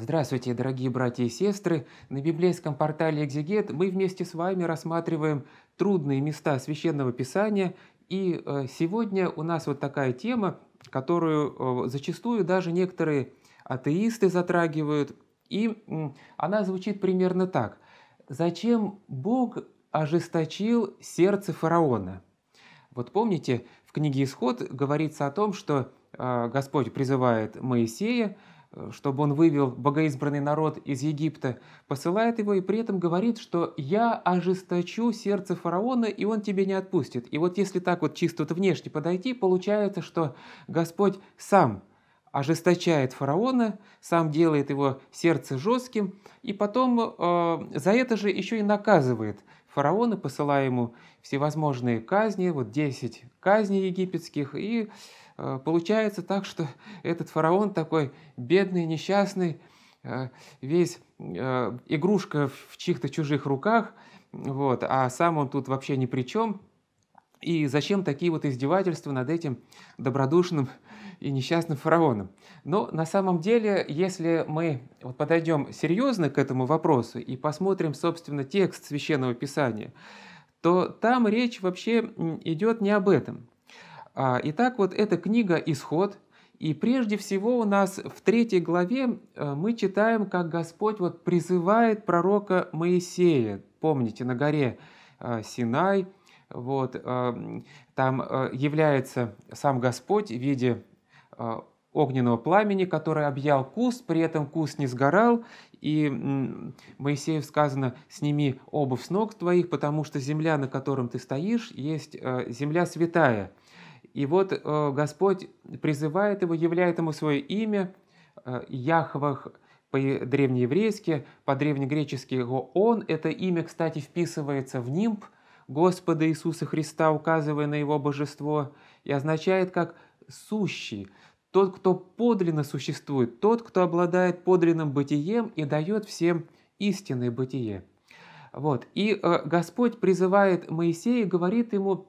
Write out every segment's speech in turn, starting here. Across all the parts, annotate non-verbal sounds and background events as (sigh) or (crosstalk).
Здравствуйте, дорогие братья и сестры! На библейском портале «Экзегет» мы вместе с вами рассматриваем трудные места Священного Писания, и э, сегодня у нас вот такая тема, которую э, зачастую даже некоторые атеисты затрагивают, и она звучит примерно так. «Зачем Бог ожесточил сердце фараона?» Вот помните, в книге «Исход» говорится о том, что э, Господь призывает Моисея – чтобы он вывел богоизбранный народ из Египта, посылает его и при этом говорит, что «я ожесточу сердце фараона, и он тебе не отпустит». И вот если так вот чисто вот внешне подойти, получается, что Господь сам ожесточает фараона, сам делает его сердце жестким, и потом э, за это же еще и наказывает фараона, посылая ему всевозможные казни, вот 10 казней египетских, и Э, получается так, что (laughs) этот фараон такой бедный, несчастный, э, весь э, игрушка в чьих-то чужих руках, вот, а сам он тут вообще ни при чем. И зачем такие вот издевательства над этим добродушным (laughs) и несчастным фараоном? Но на самом деле, если мы вот подойдем серьезно к этому вопросу и посмотрим, собственно, текст священного писания, то там речь вообще идет не об этом. А, итак, вот эта книга «Исход», и прежде всего у нас в третьей главе э, мы читаем, как Господь вот призывает пророка Моисея, помните, на горе э, Синай, вот, эм, там э, является сам Господь в виде огненного пламени, который объял куст, при этом куст не сгорал, и Моисею сказано, сними обувь с ног твоих, потому что земля, на котором ты стоишь, есть земля святая – и вот э, Господь призывает его, являет ему свое имя, э, Яхвах по-древнееврейски, по-древнегречески «он». Это имя, кстати, вписывается в нимб Господа Иисуса Христа, указывая на его божество, и означает как «сущий», тот, кто подлинно существует, тот, кто обладает подлинным бытием и дает всем истинное бытие. Вот. И э, Господь призывает Моисея и говорит ему,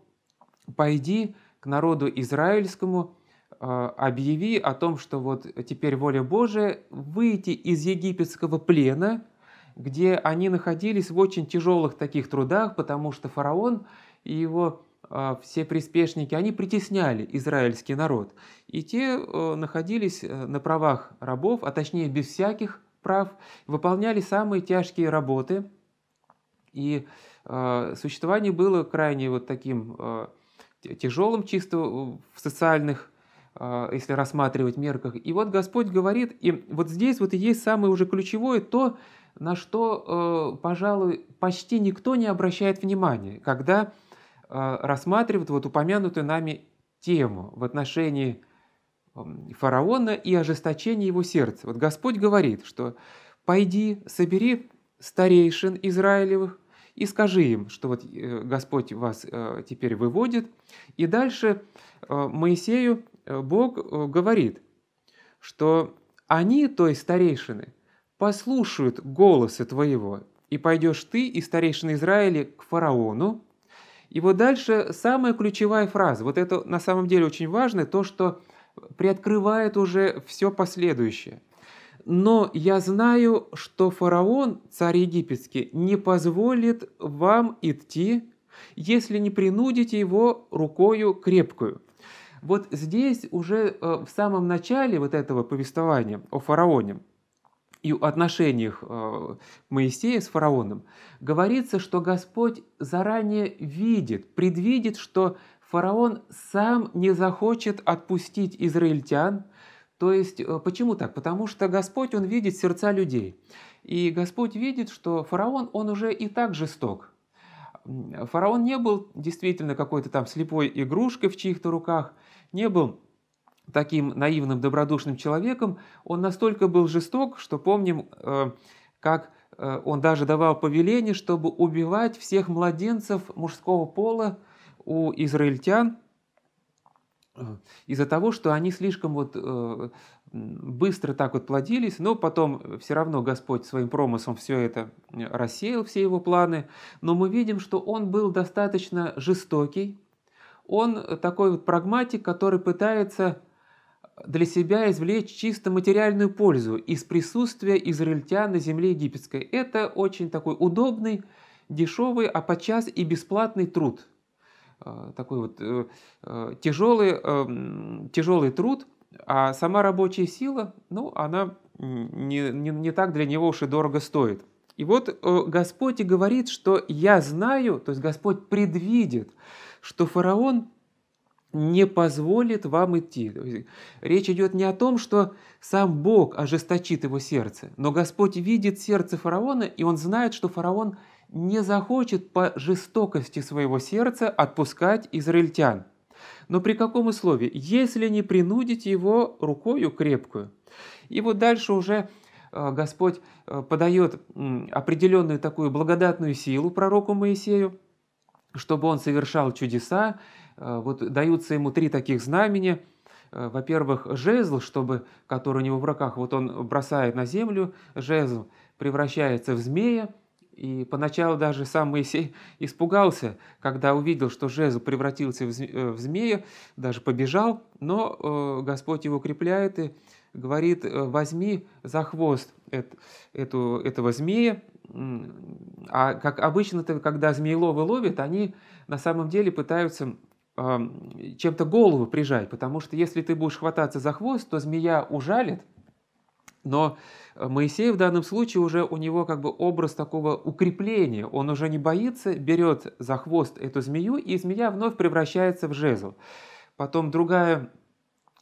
«Пойди, к народу израильскому, э, объяви о том, что вот теперь воля Божия выйти из египетского плена, где они находились в очень тяжелых таких трудах, потому что фараон и его э, все приспешники, они притесняли израильский народ. И те э, находились на правах рабов, а точнее без всяких прав, выполняли самые тяжкие работы. И существование было крайне вот таким тяжелым чисто э, в социальных, а, если рассматривать мерках. И вот Господь говорит, и вот здесь вот и есть самое уже ключевое то, на что, э, пожалуй, почти никто не обращает внимания, когда а, рассматривают вот упомянутую нами тему в отношении эм, фараона и ожесточения его сердца. Вот Господь говорит, что «пойди, собери старейшин Израилевых, и скажи им, что вот э, Господь вас э, теперь выводит. И дальше э, Моисею Бог говорит, что они, то есть старейшины, послушают голоса твоего, и пойдешь ты и старейшины Израиля к фараону. И вот дальше самая ключевая фраза, вот это на самом деле очень важно, то, что приоткрывает уже все последующее но я знаю, что фараон, царь египетский, не позволит вам идти, если не принудите его рукою крепкую». Вот здесь уже э, в самом начале вот этого повествования о фараоне и отношениях э, Моисея с фараоном говорится, что Господь заранее видит, предвидит, что фараон сам не захочет отпустить израильтян – то есть, э, почему так? Потому что Господь, Он видит сердца людей. И Господь видит, что фараон, он уже и так жесток. Фараон не был действительно какой-то там слепой игрушкой в чьих-то руках, не был таким наивным, добродушным человеком. Он настолько был жесток, что помним, э, как э, он даже давал повеление, чтобы убивать всех младенцев мужского пола у израильтян – из-за того, что они слишком вот э, быстро так вот плодились, но потом э, все равно Господь своим промыслом все это э, рассеял, все его планы, но мы видим, что он был достаточно жестокий, он такой вот прагматик, который пытается для себя извлечь чисто материальную пользу из присутствия израильтян на земле египетской. Это очень такой удобный, дешевый, а подчас и бесплатный труд – Э, такой вот э, э, тяжелый, эм, тяжелый труд, а сама рабочая сила, ну, она не, не, не так для него уж и дорого стоит. И вот Господь и говорит, что я знаю, то есть Господь предвидит, что фараон не позволит вам идти. Речь идет не о том, что сам Бог ожесточит его сердце, но Господь видит сердце фараона, и он знает, что фараон – не захочет по жестокости своего сердца отпускать израильтян. Но при каком условии? Если не принудить его рукою крепкую. И вот дальше уже э, Господь э, подает определенную такую благодатную силу пророку Моисею, чтобы он совершал чудеса. Э, вот даются ему три таких знамени. Во-первых, жезл, чтобы, который у него в руках, вот он бросает на землю, жезл превращается в змея, и поначалу даже сам Моисей (laughs) испугался, когда увидел, что Жезл превратился в э, змею, даже побежал, но э, Господь его укрепляет и говорит, э, возьми за хвост эту, этого змея. А как обычно, когда змееловы ловят, они на самом деле пытаются чем-то голову прижать, потому что если ты будешь хвататься за хвост, то змея ужалит – но э, Моисей в данном случае уже у него как бы образ такого укрепления. Он уже не боится, берет за хвост эту змею, и змея вновь превращается в жезл. Потом другая,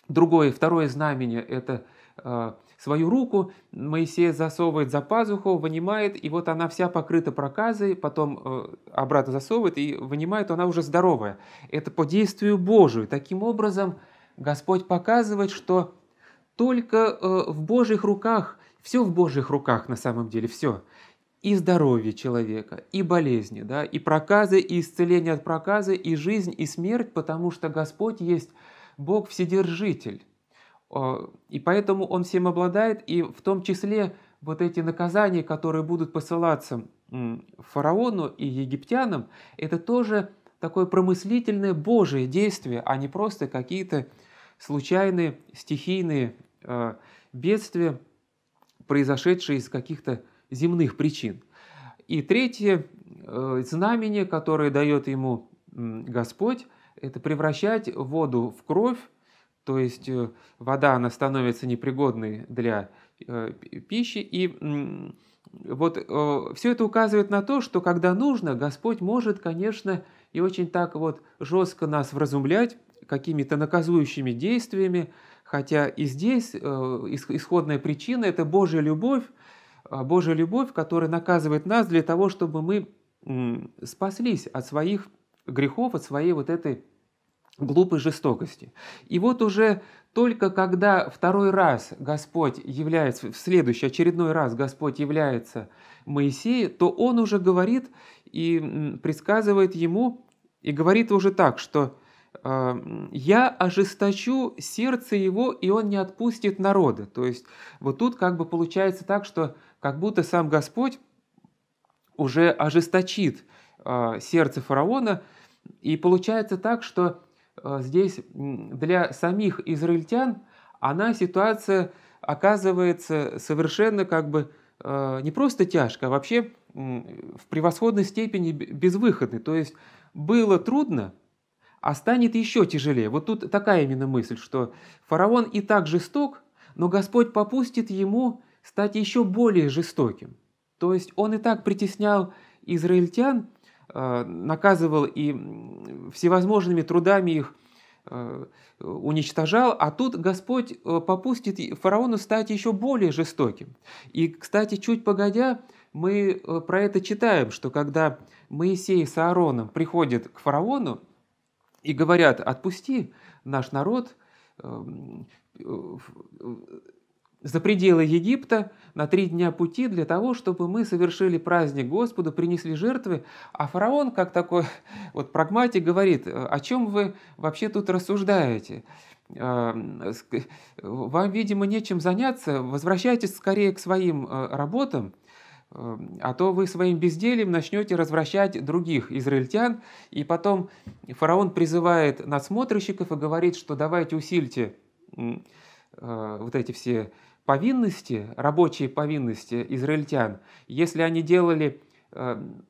другое, второе знамение – это э, свою руку Моисей засовывает за пазуху, вынимает, и вот она вся покрыта проказой, потом э, обратно засовывает и вынимает, она уже здоровая. Это по действию Божию. Таким образом, Господь показывает, что только э, в Божьих руках, все в Божьих руках на самом деле, все. И здоровье человека, и болезни, да, и проказы, и исцеление от проказы, и жизнь, и смерть, потому что Господь есть Бог Вседержитель. Э, и поэтому Он всем обладает, и в том числе вот эти наказания, которые будут посылаться фараону и египтянам, это тоже такое промыслительное Божие действие, а не просто какие-то случайные стихийные Э, бедствия, произошедшие из каких-то земных причин. И третье э, знамение, которое дает ему Господь, это превращать воду в кровь, то есть э, вода она становится непригодной для пищи. И вот все это указывает на то, что когда нужно, Господь может, конечно, и очень так вот жестко нас вразумлять какими-то наказующими действиями, Хотя и здесь э, исходная причина – это Божья любовь, а, Божья любовь, которая наказывает нас для того, чтобы мы спаслись от своих грехов, от своей вот этой глупой жестокости. И вот уже только когда второй раз Господь является, в следующий очередной раз Господь является Моисею, то он уже говорит и предсказывает ему, и говорит уже так, что я ожесточу сердце его, и он не отпустит народа. То есть вот тут как бы получается так, что как будто сам Господь уже ожесточит а, сердце фараона, и получается так, что а, здесь для самих израильтян она ситуация оказывается совершенно как бы а, не просто тяжкая, а вообще в превосходной степени безвыходной. То есть было трудно, а станет еще тяжелее. Вот тут такая именно мысль, что фараон и так жесток, но Господь попустит ему стать еще более жестоким. То есть он и так притеснял израильтян, э, наказывал и всевозможными трудами их э, уничтожал, а тут Господь э, попустит фараону стать еще более жестоким. И, кстати, чуть погодя, мы про это читаем, что когда Моисей с Аароном приходят к фараону, и говорят, отпусти наш народ эм, э, э, за пределы Египта на три дня пути для того, чтобы мы совершили праздник Господу, принесли жертвы. А фараон, как такой (laughs) вот прагматик, говорит, «Э, о чем вы вообще тут рассуждаете? Эм, вам, видимо, нечем заняться, возвращайтесь скорее к своим работам – Эм, а то вы своим бездельем начнете развращать других израильтян, и потом фараон призывает надсмотрщиков и говорит, что давайте усильте э, вот эти все повинности, рабочие повинности израильтян. Если они делали эм,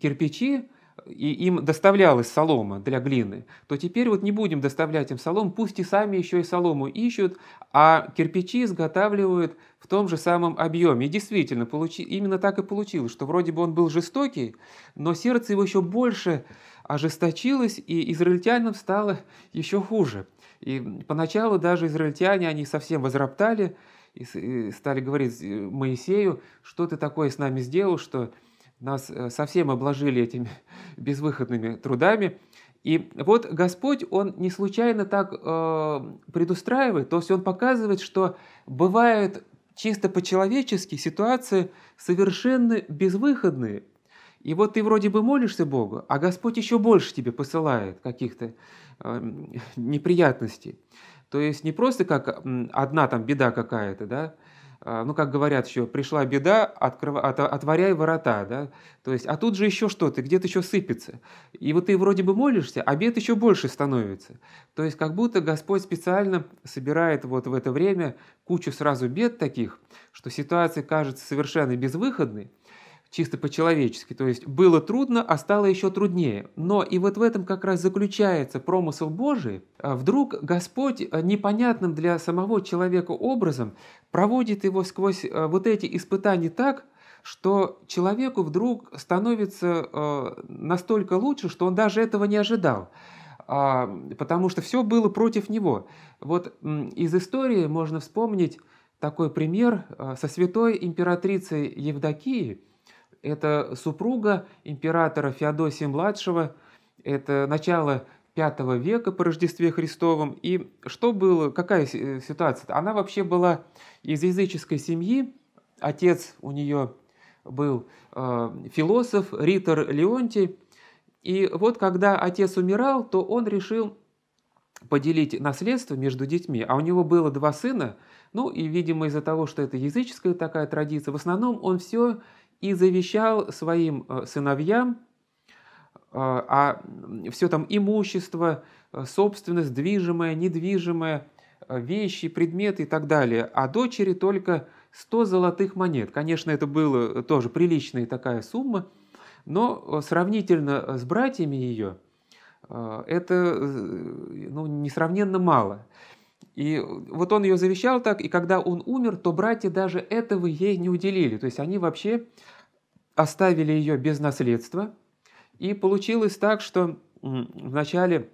кирпичи, и им доставлялась солома для глины, то теперь вот не будем доставлять им солом, пусть и сами еще и солому ищут, а кирпичи изготавливают в том же самом объеме. И действительно, получи, именно так и получилось, что вроде бы он был жестокий, но сердце его еще больше ожесточилось, и израильтянам стало еще хуже. И поначалу даже израильтяне, они совсем возроптали и стали говорить Моисею, что ты такое с нами сделал, что нас э, совсем обложили этими (laughs) безвыходными трудами. И вот Господь, Он не случайно так э, предустраивает, то есть Он показывает, что бывают чисто по-человечески ситуации совершенно безвыходные. И вот ты вроде бы молишься Богу, а Господь еще больше тебе посылает каких-то э, (laughs) неприятностей. То есть не просто как одна там беда какая-то, да, а, ну, как говорят еще, пришла беда, открыв... от... отворяй ворота, да, то есть, а тут же еще что-то, где-то еще сыпется. И вот ты вроде бы молишься, а бед еще больше становится. То есть, как будто Господь специально собирает вот в это время кучу сразу бед таких, что ситуация кажется совершенно безвыходной, чисто по-человечески. То есть было трудно, а стало еще труднее. Но и вот в этом как раз заключается промысел Божий. А вдруг Господь э, непонятным для самого человека образом проводит его сквозь э, вот эти испытания так, что человеку вдруг становится э, настолько лучше, что он даже этого не ожидал а, потому что все было против него. Вот из истории можно вспомнить такой пример со святой императрицей Евдокией, это супруга императора Феодосия-младшего, это начало V века по Рождестве Христовом. И что было, какая ситуация? Она вообще была из языческой семьи, отец у нее был э, философ, ритор Леонтий. И вот когда отец умирал, то он решил поделить наследство между детьми. А у него было два сына, ну и, видимо, из-за того, что это языческая такая традиция, в основном он все и завещал своим э, сыновьям э, а все там имущество, э, собственность, движимое, недвижимое, вещи, предметы и так далее, а дочери только 100 золотых монет. Конечно, это была тоже приличная такая сумма, но сравнительно с братьями ее это ну, несравненно мало. И вот он ее завещал так, и когда он умер, то братья даже этого ей не уделили. То есть они вообще оставили ее без наследства. И получилось так, что вначале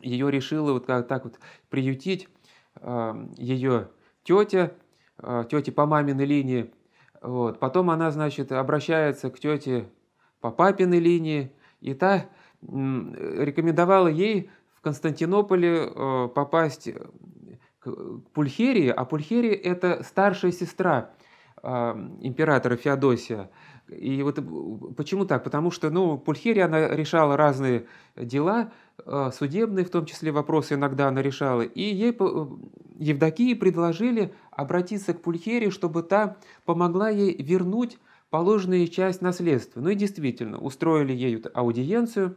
ее решила вот так вот приютить а, ее тетя, а, тетя по маминой линии. Вот. Потом она, значит, обращается к тете по папиной линии, и та рекомендовала ей в Константинополе э, попасть э, к Пульхерии, а Пульхерия – это старшая сестра э, императора Феодосия. И вот почему так? Потому что ну, Пульхерия, она решала разные дела, судебные, в том числе вопросы иногда она решала. И ей Евдокии предложили обратиться к Пульхерии, чтобы та помогла ей вернуть положенную часть наследства. Ну и действительно, устроили ей аудиенцию,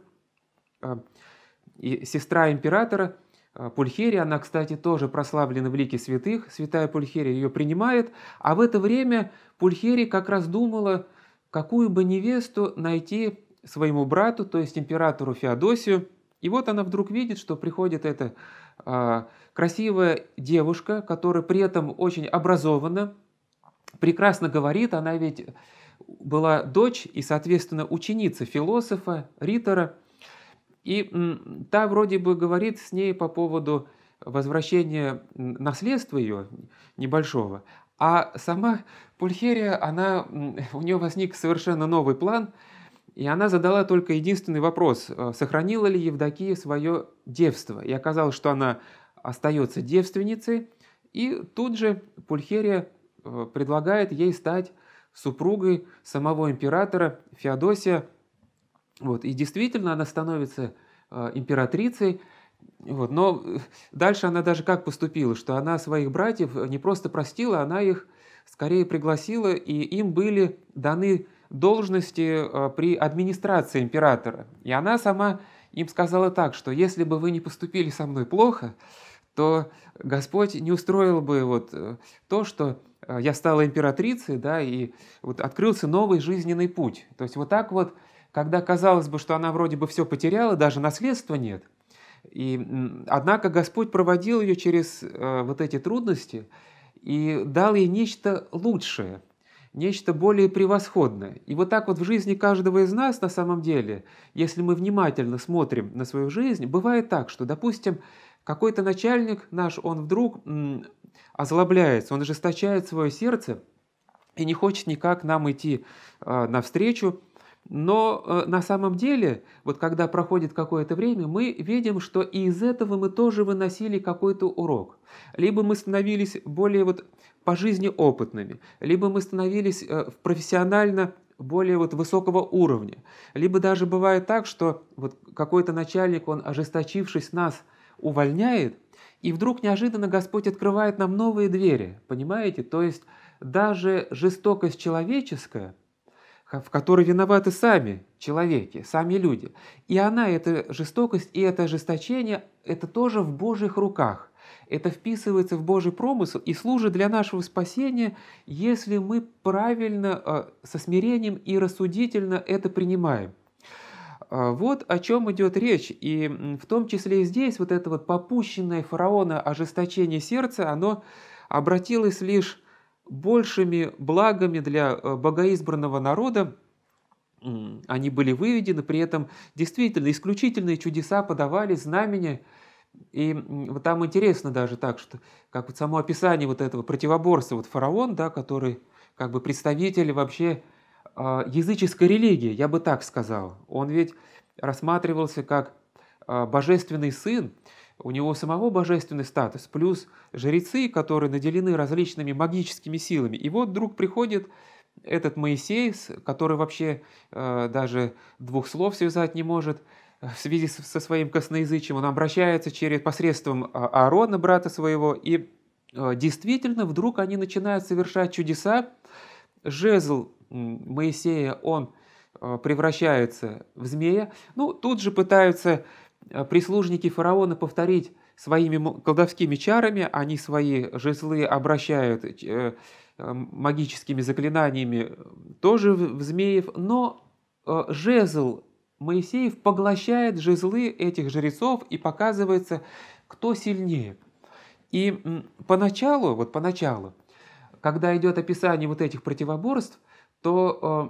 и сестра императора э, Пульхерия, она, кстати, тоже прославлена в лике святых, святая Пульхерия ее принимает, а в это время Пульхерия как раз думала, какую бы невесту найти своему брату, то есть императору Феодосию. И вот она вдруг видит, что приходит эта а, красивая девушка, которая при этом очень образована, прекрасно говорит, она ведь была дочь и, соответственно, ученица философа, ритора – и та вроде бы говорит с ней по поводу возвращения наследства ее небольшого, а сама Пульхерия, она, (laughs) у нее возник совершенно новый план, и она задала только единственный вопрос, э, сохранила ли Евдокия свое девство. И оказалось, что она остается девственницей, и тут же Пульхерия э, предлагает ей стать супругой самого императора Феодосия вот, и действительно она становится а, императрицей, вот, но э, дальше она даже как поступила, что она своих братьев э, не просто простила, она их скорее пригласила, и им были даны должности а, при администрации императора. И она сама им сказала так, что если бы вы не поступили со мной плохо, то Господь не устроил бы вот э, то, что я стала императрицей, да, и вот открылся новый жизненный путь. То есть вот так вот когда казалось бы, что она вроде бы все потеряла, даже наследства нет. И, однако Господь проводил ее через э, вот эти трудности и дал ей нечто лучшее, нечто более превосходное. И вот так вот в жизни каждого из нас на самом деле, если мы внимательно смотрим на свою жизнь, бывает так, что, допустим, какой-то начальник наш, он вдруг м, озлобляется, он ожесточает свое сердце и не хочет никак нам идти э, навстречу, но э, на самом деле, вот когда проходит какое-то время, мы видим, что и из этого мы тоже выносили какой-то урок. Либо мы становились более вот по жизни опытными, либо мы становились э, профессионально более вот высокого уровня. Либо даже бывает так, что вот какой-то начальник, он ожесточившись нас, увольняет, и вдруг неожиданно Господь открывает нам новые двери, понимаете? То есть даже жестокость человеческая – в которой виноваты сами человеки, сами люди. И она, эта жестокость и это ожесточение, это тоже в Божьих руках. Это вписывается в Божий промысел и служит для нашего спасения, если мы правильно, э, со смирением и рассудительно это принимаем. А, вот о чем идет речь. И в том числе и здесь вот это вот попущенное фараона ожесточение сердца, оно обратилось лишь большими благами для э, богоизбранного народа они были выведены, при этом действительно исключительные чудеса подавали, знамения. И вот там интересно даже так, что как вот само описание вот этого противоборства, вот фараон, да, который как бы представитель вообще а, языческой религии, я бы так сказал. Он ведь рассматривался как а, божественный сын, у него самого божественный статус, плюс жрецы, которые наделены различными магическими силами. И вот вдруг приходит этот Моисей, который вообще э, даже двух слов связать не может, э, в связи со своим косноязычием, он обращается через посредством а, Аарона, брата своего, и э, действительно вдруг они начинают совершать чудеса. Жезл Моисея, он э, превращается в змея. Ну, тут же пытаются Э, прислужники фараона повторить своими колдовскими чарами, они свои жезлы обращают э, э, магическими заклинаниями тоже в змеев, но жезл Моисеев поглощает жезлы этих жрецов и показывается, кто сильнее. И поначалу, вот поначалу, когда идет описание вот этих противоборств, то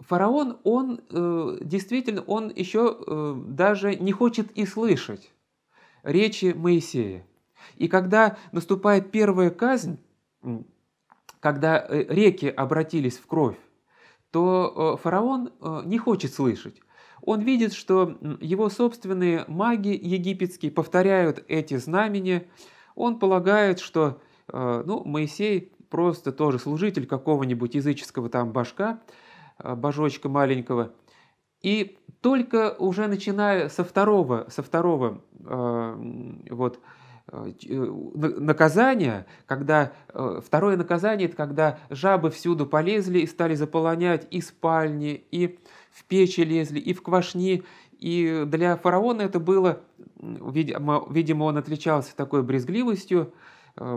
фараон, он э, действительно, он еще э, даже не хочет и слышать речи Моисея. И когда наступает первая казнь, когда э, реки обратились в кровь, то э, фараон э, не хочет слышать. Он видит, что его собственные маги египетские повторяют эти знамения. Он полагает, что ну, Моисей просто тоже служитель какого-нибудь языческого там башка, Э, божочка маленького. И только уже начиная со второго, со второго э, вот, э, э, наказания, когда второе наказание это когда жабы всюду полезли и стали заполонять и спальни, и в печи лезли, и в квашни. И для фараона это было, видимо, видимо он отличался такой брезгливостью,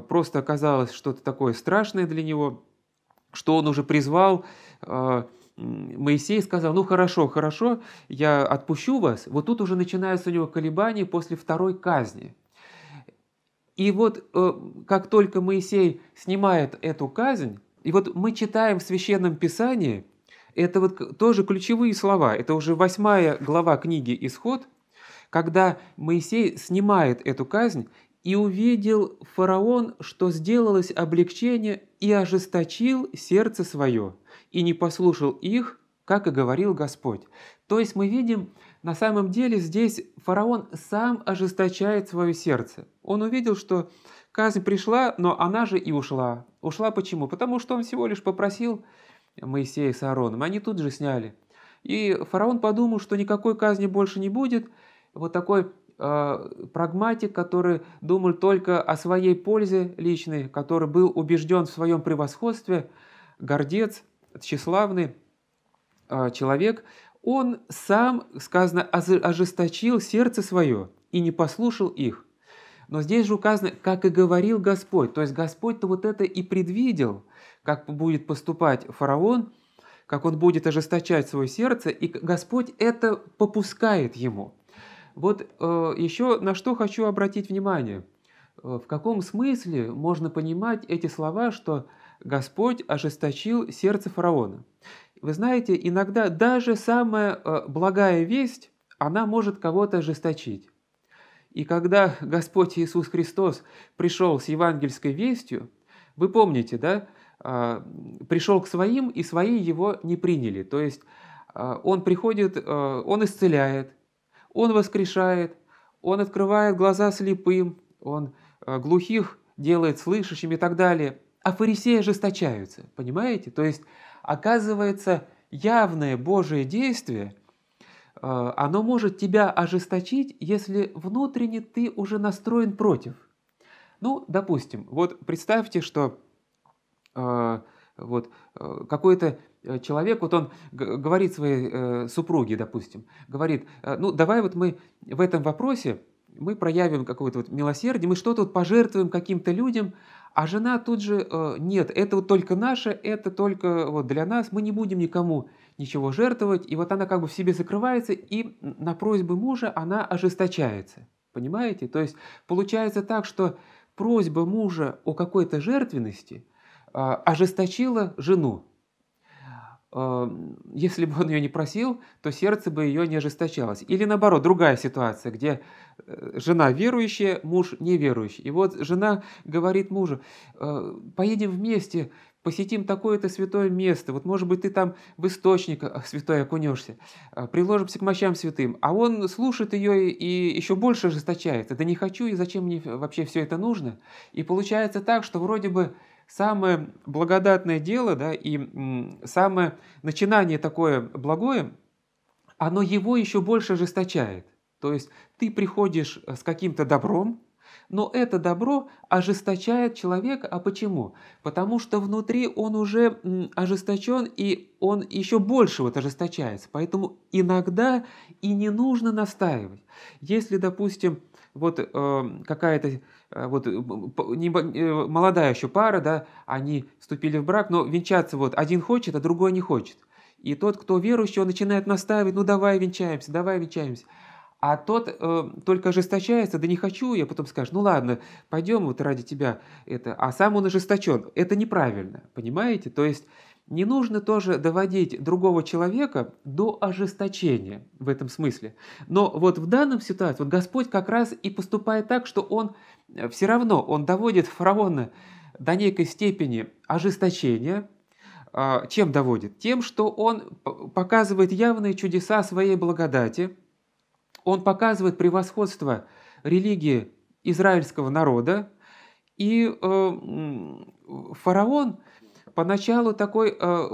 просто оказалось что-то такое страшное для него, что он уже призвал Моисей сказал, ну хорошо, хорошо, я отпущу вас. Вот тут уже начинаются у него колебания после второй казни. И вот э, как только Моисей снимает эту казнь, и вот мы читаем в Священном Писании, это вот тоже ключевые слова, это уже восьмая глава книги «Исход», когда Моисей снимает эту казнь, и увидел фараон, что сделалось облегчение, и ожесточил сердце свое – и не послушал их, как и говорил Господь. То есть мы видим, на самом деле здесь фараон сам ожесточает свое сердце. Он увидел, что казнь пришла, но она же и ушла. Ушла почему? Потому что он всего лишь попросил Моисея с Аароном, они тут же сняли. И фараон подумал, что никакой казни больше не будет. Вот такой э, прагматик, который думал только о своей пользе личной, который был убежден в своем превосходстве, гордец – тщеславный а, человек, он сам, сказано, ожесточил сердце свое и не послушал их. Но здесь же указано, как и говорил Господь. То есть Господь-то вот это и предвидел, как будет поступать фараон, как он будет ожесточать свое сердце, и Господь это попускает ему. Вот э, еще на что хочу обратить внимание – в каком смысле можно понимать эти слова, что Господь ожесточил сердце фараона? Вы знаете, иногда даже самая э, благая весть, она может кого-то ожесточить. И когда Господь Иисус Христос пришел с евангельской вестью, вы помните, да, а, пришел к своим, и свои его не приняли. То есть а, он приходит, э, он исцеляет, он воскрешает, он открывает глаза слепым, он Э, глухих делает слышащими и так далее, а фарисеи ожесточаются, понимаете? То есть, оказывается, явное Божие действие, э, оно может тебя ожесточить, если внутренне ты уже настроен против. Ну, допустим, вот представьте, что э, вот э, какой-то человек, вот он говорит своей э, супруге, допустим, говорит, э, ну, давай вот мы в этом вопросе мы проявим какое-то вот милосердие, мы что-то вот пожертвуем каким-то людям, а жена тут же, э, нет, это вот только наше, это только вот для нас, мы не будем никому ничего жертвовать, и вот она как бы в себе закрывается, и на просьбы мужа она ожесточается, понимаете? То есть получается так, что просьба мужа о какой-то жертвенности а, ожесточила жену, а, если бы он ее не просил, то сердце бы ее не ожесточалось. Или наоборот, другая ситуация, где э, жена верующая, муж неверующий. И вот жена говорит мужу, «Э, поедем вместе, посетим такое-то святое место, вот может быть ты там в источник э, святой окунешься, приложимся к мощам святым. А он слушает ее и еще больше ожесточается, да не хочу и зачем мне вообще все это нужно. И получается так, что вроде бы самое благодатное дело, да, и самое начинание такое благое, оно его еще больше ожесточает. То есть ты приходишь э, с каким-то добром, но это добро ожесточает человека. А почему? Потому что внутри он уже ожесточен, и он еще больше вот ожесточается. Поэтому иногда и не нужно настаивать. Если, допустим, вот э, какая-то э, вот э, не, э, молодая еще пара, да, они вступили в брак, но венчаться вот один хочет, а другой не хочет. И тот, кто верующий, он начинает настаивать, ну давай венчаемся, давай венчаемся. А тот э, только ожесточается, да не хочу, я потом скажу, ну ладно, пойдем вот ради тебя это. А сам он ожесточен. Это неправильно, понимаете? То есть не нужно тоже доводить другого человека до ожесточения в этом смысле. Но вот в данном ситуации вот Господь как раз и поступает так, что Он э, все равно он доводит фараона до некой степени ожесточения. А, чем доводит? Тем, что он показывает явные чудеса своей благодати, он показывает превосходство религии израильского народа, и э, фараон поначалу такой э,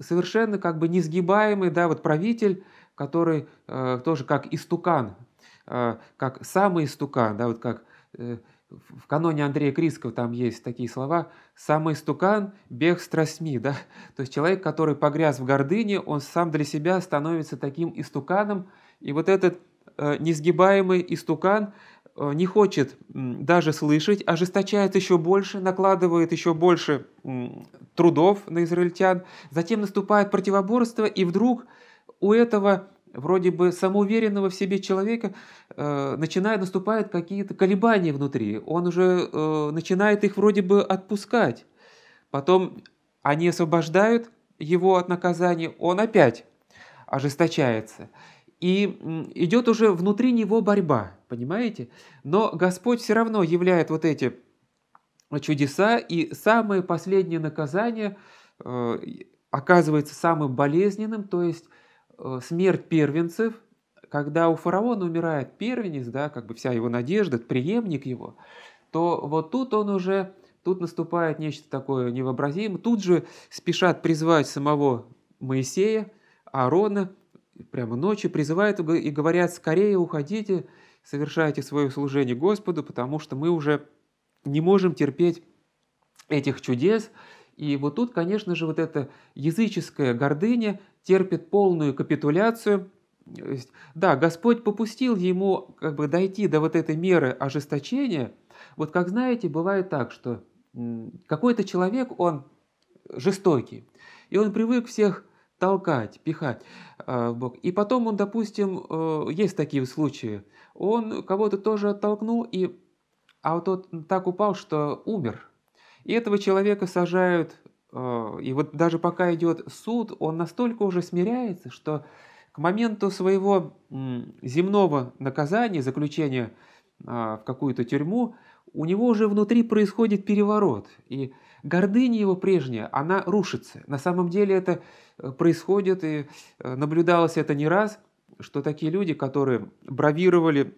совершенно как бы несгибаемый, да, вот правитель, который э, тоже как истукан, э, как самый истукан, да, вот как э, в каноне Андрея Крискова там есть такие слова «самый истукан бег страстьми». Да? (laughs) То есть человек, который погряз в гордыне, он сам для себя становится таким истуканом. И вот этот э, несгибаемый истукан э, не хочет даже слышать, ожесточает еще больше, накладывает еще больше трудов на израильтян. Затем наступает противоборство, и вдруг у этого вроде бы самоуверенного в себе человека э, начинает наступают какие-то колебания внутри. Он уже э, начинает их вроде бы отпускать. Потом они освобождают его от наказания, он опять ожесточается. И идет уже внутри него борьба, понимаете? Но Господь все равно являет вот эти чудеса, и самое последнее наказание э, оказывается самым болезненным, то есть э, смерть первенцев, когда у фараона умирает первенец, да, как бы вся его надежда, преемник его, то вот тут он уже, тут наступает нечто такое невообразимое, тут же спешат призвать самого Моисея, Аарона, прямо ночью призывают и говорят, скорее уходите, совершайте свое служение Господу, потому что мы уже не можем терпеть этих чудес. И вот тут, конечно же, вот эта языческая гордыня терпит полную капитуляцию. да, Господь попустил ему как бы дойти до вот этой меры ожесточения. Вот как знаете, бывает так, что какой-то человек, он жестокий, и он привык всех толкать, пихать а, в бок. И потом он, допустим, э, есть такие случаи, он кого-то тоже оттолкнул, и а вот тот так упал, что умер. И этого человека сажают, а, и вот даже пока идет суд, он настолько уже смиряется, что к моменту своего земного наказания, заключения а, в какую-то тюрьму, у него уже внутри происходит переворот, и гордыня его прежняя, она рушится. На самом деле это э, происходит, и э, наблюдалось это не раз, что такие люди, которые бравировали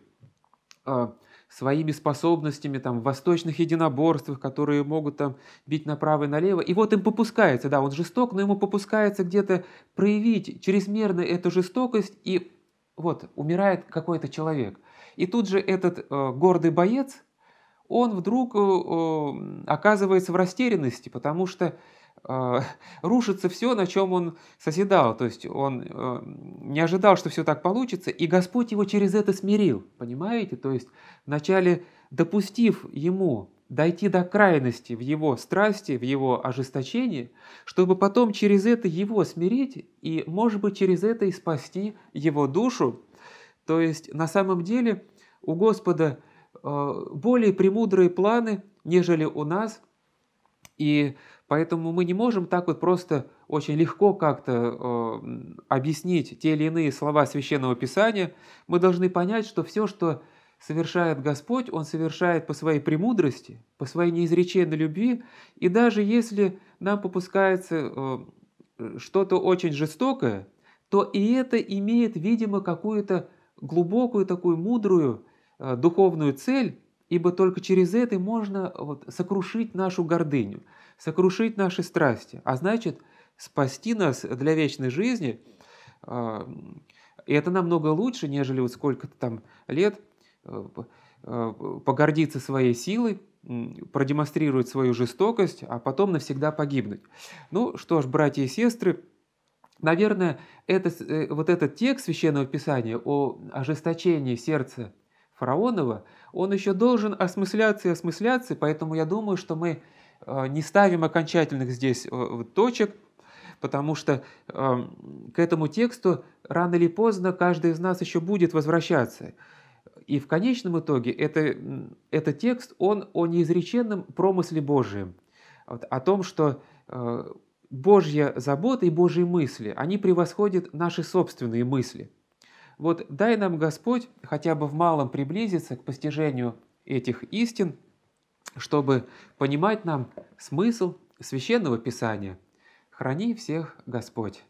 а, своими способностями там, в восточных единоборствах, которые могут там бить направо и налево. И вот им попускается, да, он жесток, но ему попускается где-то проявить чрезмерно эту жестокость, и вот умирает какой-то человек. И тут же этот э, гордый боец, он вдруг э, э оказывается в растерянности, потому что а, (laughs) рушится все, на чем он соседал. То есть он э, не ожидал, что все так получится, и Господь его через это смирил. Понимаете? То есть вначале допустив ему дойти до крайности в его страсти, в его ожесточении, чтобы потом через это его смирить и, может быть, через это и спасти его душу. То есть на самом деле у Господа э, более премудрые планы, нежели у нас. И Поэтому мы не можем так вот просто очень легко как-то э, объяснить те или иные слова священного писания. Мы должны понять, что все, что совершает Господь, Он совершает по своей премудрости, по своей неизреченной любви. И даже если нам попускается э, что-то очень жестокое, то и это имеет, видимо, какую-то глубокую такую мудрую э, духовную цель, ибо только через это можно вот, сокрушить нашу гордыню, сокрушить наши страсти, а значит, спасти нас для вечной жизни. А, и это намного лучше, нежели вот сколько-то там лет э, э, погордиться своей силой, продемонстрировать свою жестокость, а потом навсегда погибнуть. Ну что ж, братья и сестры, наверное, это, э, вот этот текст Священного Писания о ожесточении сердца Фараонова, он еще должен осмысляться и осмысляться, поэтому я думаю, что мы э, не ставим окончательных здесь э, точек, потому что эм, к этому тексту рано или поздно каждый из нас еще будет возвращаться. И в конечном итоге это, этот текст, он о неизреченном промысле Божьем, о том, что э, Божья забота и Божьи мысли, они превосходят наши собственные мысли – вот дай нам Господь хотя бы в малом приблизиться к постижению этих истин, чтобы понимать нам смысл священного писания. Храни всех Господь.